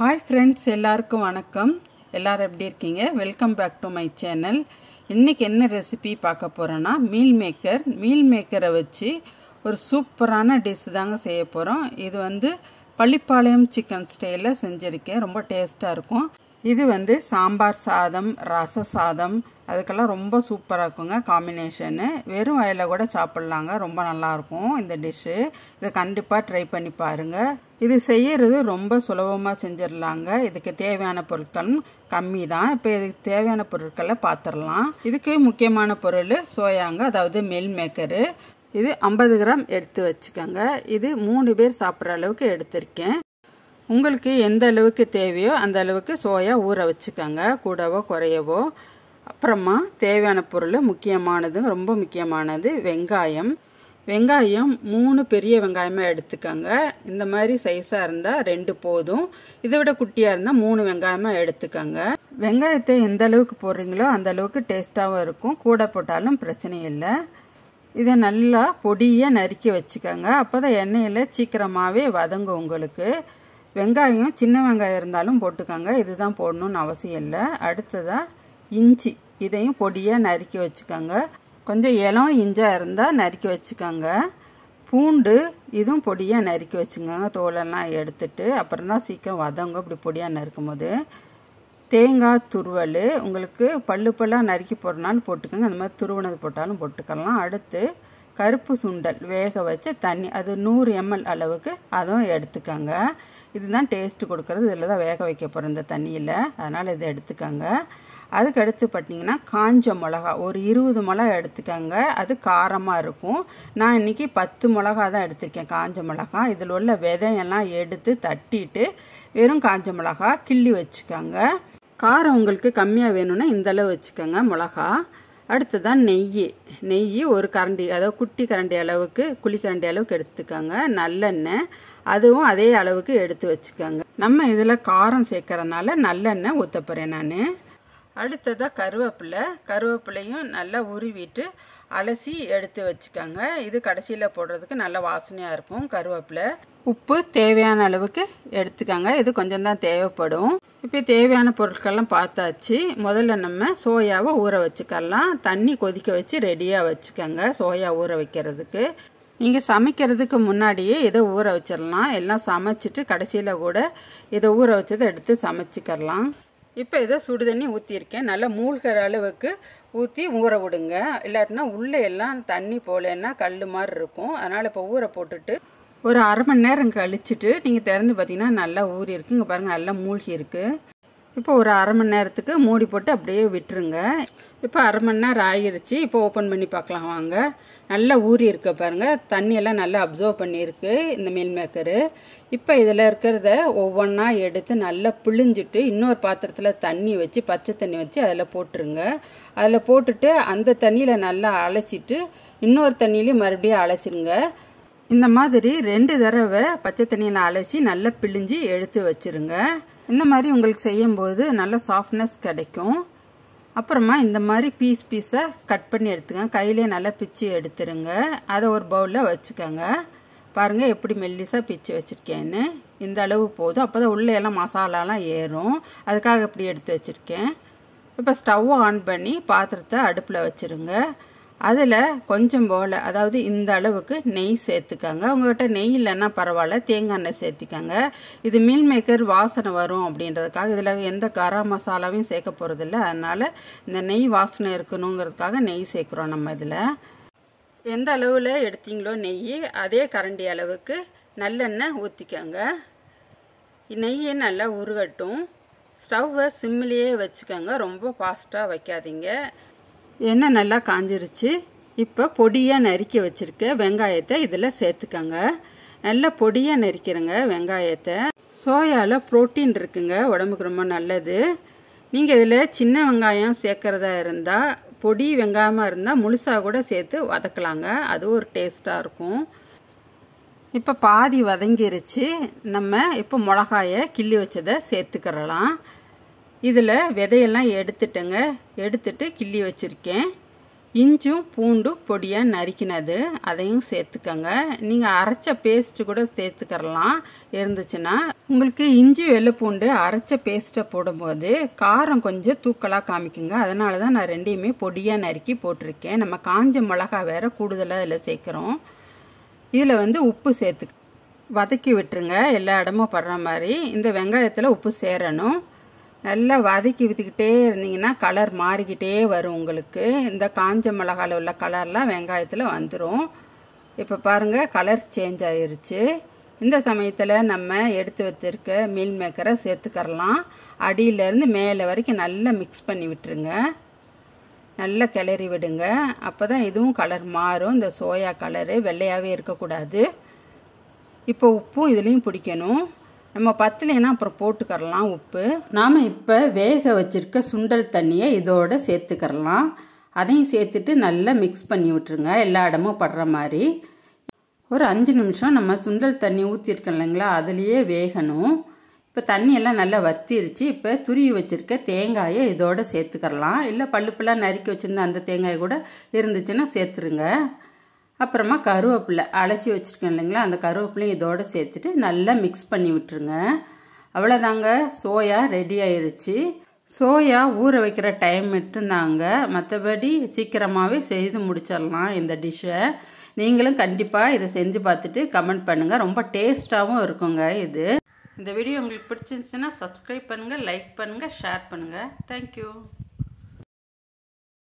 hi friends எல்லாருக்கும் வணக்கம் எல்லோரும் எப்படி இருக்கீங்க welcome back to my channel இன்றைக்கி என்ன ரெசிபி பார்க்க போகிறோன்னா மீல் மேக்கர் மீல் மேக்கரை வச்சு ஒரு சூப்பரான டிஷ் தாங்க செய்ய போகிறோம் இது வந்து பள்ளிப்பாளையம் சிக்கன் ஸ்டைலில் செஞ்சுருக்கேன் ரொம்ப டேஸ்ட்டாக இருக்கும் இது வந்து சாம்பார் சாதம் ரச சாதம் அதுக்கெல்லாம் ரொம்ப சூப்பராக இருக்குங்க காம்பினேஷனு வெறும் வயலில் கூட சாப்பிட்லாங்க ரொம்ப நல்லாயிருக்கும் இந்த டிஷ்ஷு இதை கண்டிப்பாக ட்ரை பண்ணி பாருங்கள் இது செய்யறது ரொம்ப சுலபமாக செஞ்சிடலாங்க இதுக்கு தேவையான பொருட்கள் கம்மி தான் இப்போ இதுக்கு தேவையான பொருட்களை பார்த்துடலாம் இதுக்கு முக்கியமான பொருள் சோயாங்க அதாவது மில் மேக்கரு இது ஐம்பது கிராம் எடுத்து வச்சுக்கோங்க இது மூணு பேர் சாப்பிட்ற அளவுக்கு எடுத்திருக்கேன் உங்களுக்கு எந்த அளவுக்கு தேவையோ அந்த அளவுக்கு சோயா ஊற வச்சுக்கோங்க கூடவோ குறையவோ அப்புறமா தேவையான பொருள் முக்கியமானது ரொம்ப முக்கியமானது வெங்காயம் வெங்காயம் மூணு பெரிய வெங்காயமாக எடுத்துக்கோங்க இந்த மாதிரி சைஸாக இருந்தால் ரெண்டு போதும் இதை விட குட்டியாக இருந்தால் மூணு வெங்காயமாக எடுத்துக்கோங்க வெங்காயத்தை எந்த அளவுக்கு போடுறீங்களோ அந்த அளவுக்கு டேஸ்ட்டாகவும் இருக்கும் கூட போட்டாலும் பிரச்சனை இல்லை இதை நல்லா பொடியை நறுக்கி வச்சுக்கோங்க அப்போ தான் எண்ணெயில் சீக்கிரமாகவே வதங்கும் உங்களுக்கு வெங்காயம் சின்ன வெங்காயம் இருந்தாலும் போட்டுக்கோங்க இதுதான் போடணும்னு அவசியம் இல்லை அடுத்ததாக இஞ்சி இதையும் பொடியாக நறுக்கி வச்சுக்கோங்க கொஞ்சம் இளம் இஞ்சாக இருந்தால் நறுக்கி வச்சுக்கோங்க பூண்டு இதுவும் பொடியாக நறுக்கி வச்சுக்கோங்க தோலெல்லாம் எடுத்துட்டு அப்புறம் தான் சீக்கிரம் வதங்க இப்படி பொடியாக நறுக்கும் போது தேங்காய் துருவல் உங்களுக்கு பல்லு பல்லாக நறுக்கி போடுறனாலும் போட்டுக்கோங்க அந்த மாதிரி துருவனது போட்டாலும் போட்டுக்கலாம் அடுத்து கருப்பு சுண்டல் வேக வச்ச தண்ணி அது நூறு எம்எல் அளவுக்கு அதுவும் எடுத்துக்கோங்க இதுதான் டேஸ்ட்டு கொடுக்கறது இதில் தான் வேக வைக்க போகிற இந்த தண்ணியில் அதனால் இதை எடுத்துக்கோங்க அதுக்கடுத்து பார்த்தீங்கன்னா காஞ்ச மிளகா ஒரு இருபது மிளகா எடுத்துக்கோங்க அது காரமாக இருக்கும் நான் இன்றைக்கி பத்து மிளகா தான் எடுத்திருக்கேன் காஞ்ச மிளகா இதில் உள்ள விதையெல்லாம் எடுத்து தட்டிட்டு வெறும் காஞ்ச மிளகா கிள்ளி வச்சுக்கோங்க காரம் உங்களுக்கு கம்மியாக வேணும்னா இந்தளவு வச்சுக்கோங்க மிளகா அடுத்ததான் நெய் நெய் ஒரு கரண்டி அதாவது குட்டி கரண்டி அளவுக்கு குழி கரண்டி அளவுக்கு எடுத்துக்கோங்க நல்லெண்ணெய் அதுவும் அதே அளவுக்கு எடுத்து வச்சுக்கோங்க நம்ம இதில் காரம் சேர்க்கறதுனால நல்லெண்ணெய் ஊற்ற போகிறேன் நான் அடுத்ததாக கருவேப்பிலை கருவேப்பிலையும் நல்லா உருவிட்டு அலசி எடுத்து வச்சுக்கோங்க இது கடைசியில் போடுறதுக்கு நல்ல வாசனையாக இருக்கும் கருவேப்பிலை உப்பு தேவையான அளவுக்கு எடுத்துக்கோங்க இது கொஞ்சம் தான் தேவைப்படும் இப்போ தேவையான பொருட்கள்லாம் பார்த்தாச்சு முதல்ல நம்ம சோயாவை ஊற வச்சுக்கலாம் தண்ணி கொதிக்க வச்சு ரெடியாக வச்சுக்கோங்க சோயா ஊற வைக்கிறதுக்கு நீங்கள் சமைக்கிறதுக்கு முன்னாடியே இதை ஊற வச்சிடலாம் எல்லாம் சமைச்சிட்டு கடைசியில் கூட இதை ஊற வச்சதை எடுத்து சமைச்சிக்கலாம் இப்போ இதை சுடு தண்ணி ஊற்றியிருக்கேன் நல்லா மூழ்கிற அளவுக்கு ஊற்றி ஊற விடுங்க இல்லாட்டினா உள்ளே எல்லாம் தண்ணி போலேன்னா கல் மாதிரி இருக்கும் அதனால் இப்போ ஊற போட்டுட்டு ஒரு அரை மணி நேரம் கழிச்சுட்டு நீங்கள் திறந்து பார்த்தீங்கன்னா நல்லா ஊறி இருக்கு இங்கே பாருங்கள் நல்லா மூழ்கி இருக்குது இப்போ ஒரு அரை மணி நேரத்துக்கு மூடி போட்டு அப்படியே விட்டுருங்க இப்போ அரை மணி நேரம் ஆகிருச்சு இப்போ ஓப்பன் பண்ணி பார்க்கலாம் வாங்க நல்லா ஊறி இருக்க பாருங்கள் தண்ணியெல்லாம் நல்லா அப்சர்வ் பண்ணியிருக்கு இந்த மீன் மேக்கரு இப்போ இதில் இருக்கிறத ஒவ்வொன்றா எடுத்து நல்லா பிழிஞ்சிட்டு இன்னொரு பாத்திரத்தில் தண்ணி வச்சு பச்சை தண்ணி வச்சு அதில் போட்டுருங்க அதில் போட்டுட்டு அந்த தண்ணியில் நல்லா அலசிட்டு இன்னொரு தண்ணியிலையும் மறுபடியும் அலசிடுங்க இந்த மாதிரி ரெண்டு தடவை பச்சை தண்ணியில் அலசி நல்லா பிழிஞ்சு எடுத்து வச்சுருங்க இந்த மாதிரி உங்களுக்கு செய்யும்போது நல்ல சாஃப்ட்னஸ் கிடைக்கும் அப்புறமா இந்த மாதிரி பீஸ் பீஸை கட் பண்ணி எடுத்துங்க கையிலே நல்லா பிச்சு எடுத்துருங்க அதை ஒரு பவுலில் வச்சுக்கோங்க பாருங்கள் எப்படி மெல்லிசாக பிச்சு வச்சுருக்கேன்னு இந்த அளவு போதும் அப்போ தான் உள்ளே எல்லாம் மசாலாலாம் ஏறும் அதுக்காக இப்படி எடுத்து வச்சுருக்கேன் இப்போ ஸ்டவ் ஆன் பண்ணி பாத்திரத்தை அடுப்பில் வச்சுருங்க அதில் கொஞ்சம் போல் அதாவது இந்த அளவுக்கு நெய் சேர்த்துக்கங்க உங்கள்கிட்ட நெய் இல்லைன்னா பரவாயில்ல தேங்காய் எண்ணெய் சேர்த்துக்கங்க இது மீல் மேக்கர் வாசனை வரும் அப்படின்றதுக்காக இதில் எந்த கரம் மசாலாவையும் சேர்க்க போகிறதில்ல அதனால் இந்த நெய் வாசனை இருக்கணுங்கிறதுக்காக நெய் சேர்க்குறோம் நம்ம இதில் எந்த அளவில் எடுத்தீங்களோ நெய் அதே கரண்டி அளவுக்கு நல்லெண்ணெய் ஊற்றிக்கங்க நெய்யை நல்லா உருகட்டும் ஸ்டவ்வை சிம்மிலேயே வச்சுக்கோங்க ரொம்ப ஃபாஸ்ட்டாக வைக்காதீங்க எண்ணெய் நல்லா காஞ்சிருச்சு இப்போ பொடியாக நறுக்க வச்சுருக்க வெங்காயத்தை இதில் சேர்த்துக்கோங்க நல்லா பொடியாக நறுக்கிறேங்க வெங்காயத்தை சோயாவில் ப்ரோட்டீன் இருக்குங்க உடம்புக்கு ரொம்ப நல்லது நீங்கள் இதில் சின்ன வெங்காயம் சேர்க்குறதா இருந்தால் பொடி வெங்காயமாக இருந்தால் முழுசாக கூட சேர்த்து வதக்கலாங்க அது ஒரு டேஸ்ட்டாக இருக்கும் இப்போ பாதி வதங்கிருச்சு நம்ம இப்போ மிளகாயை கிள்ளி வச்சதை சேர்த்துக்கிறலாம் இதில் விதையெல்லாம் எடுத்துட்டேங்க எடுத்துட்டு கிள்ளி வச்சுருக்கேன் இஞ்சும் பூண்டும் பொடியாக நறுக்கினது அதையும் சேர்த்துக்கோங்க நீங்கள் அரைச்ச பேஸ்ட்டு கூட சேர்த்துக்கிறலாம் இருந்துச்சுன்னா உங்களுக்கு இஞ்சி வெள்ளை பூண்டு அரைச்ச பேஸ்ட்டை போடும்போது காரம் கொஞ்சம் தூக்கலாக காமிக்குங்க அதனால தான் நான் ரெண்டையுமே பொடியாக நறுக்கி போட்டிருக்கேன் நம்ம காஞ்ச மிளகா வேறு கூடுதலாக இதில் சேர்க்குறோம் இதில் வந்து உப்பு சேர்த்து வதக்கி விட்டுருங்க எல்லா இடமும் படுற மாதிரி இந்த வெங்காயத்தில் உப்பு சேரணும் நல்லா வதக்கி விற்றுக்கிட்டே இருந்தீங்கன்னா கலர் மாறிக்கிட்டே வரும் உங்களுக்கு இந்த காஞ்ச மிளகாயில் உள்ள கலர்லாம் வெங்காயத்தில் வந்துடும் இப்போ பாருங்கள் கலர் சேஞ்ச் ஆயிருச்சு இந்த சமயத்தில் நம்ம எடுத்து வச்சிருக்க மீல் மேக்கரை சேர்த்துக்கரலாம் அடியிலேருந்து மேலே வரைக்கும் நல்லா மிக்ஸ் பண்ணி விட்டுருங்க நல்லா கிளறி விடுங்க அப்போ தான் இதுவும் கலர் மாறும் இந்த சோயா கலரு வெள்ளையாகவே இருக்கக்கூடாது இப்போ உப்பும் இதுலேயும் பிடிக்கணும் நம்ம பத்தலைன்னா அப்புறம் போட்டுக்கரலாம் உப்பு நாம் இப்போ வேக வச்சுருக்க சுண்டல் தண்ணியை இதோடு சேர்த்துக்கரலாம் அதையும் சேர்த்துட்டு நல்லா மிக்ஸ் பண்ணி விட்டுருங்க எல்லா இடமும் படுற மாதிரி ஒரு அஞ்சு நிமிஷம் நம்ம சுண்டல் தண்ணி ஊற்றிருக்கோம் இல்லைங்களா அதுலேயே வேகணும் இப்போ தண்ணியெல்லாம் நல்லா வத்திருச்சு இப்போ துருவி வச்சுருக்க தேங்காயை இதோடு சேர்த்துக்கரலாம் இல்லை பழுப்பெல்லாம் நறுக்கி வச்சுருந்த அந்த தேங்காய் கூட இருந்துச்சுன்னா சேர்த்துருங்க அப்புறமா கருவேப்பிலை அலசி வச்சுருக்கேன் இல்லைங்களா அந்த கருவேப்பிலையும் இதோடு சேர்த்துட்டு நல்லா மிக்ஸ் பண்ணி விட்டுருங்க அவ்வளோதாங்க சோயா ரெடி ஆயிடுச்சு சோயா ஊற வைக்கிற டைம் மட்டும்தாங்க மற்றபடி சீக்கிரமாகவே செய்து முடிச்சிடலாம் இந்த டிஷ்ஷை நீங்களும் கண்டிப்பாக இதை செஞ்சு பார்த்துட்டு கமெண்ட் பண்ணுங்கள் ரொம்ப டேஸ்ட்டாகவும் இருக்குங்க இது இந்த வீடியோ உங்களுக்கு பிடிச்சிருந்துச்சுன்னா சப்ஸ்கிரைப் பண்ணுங்கள் லைக் பண்ணுங்கள் ஷேர் பண்ணுங்கள் தேங்க்யூ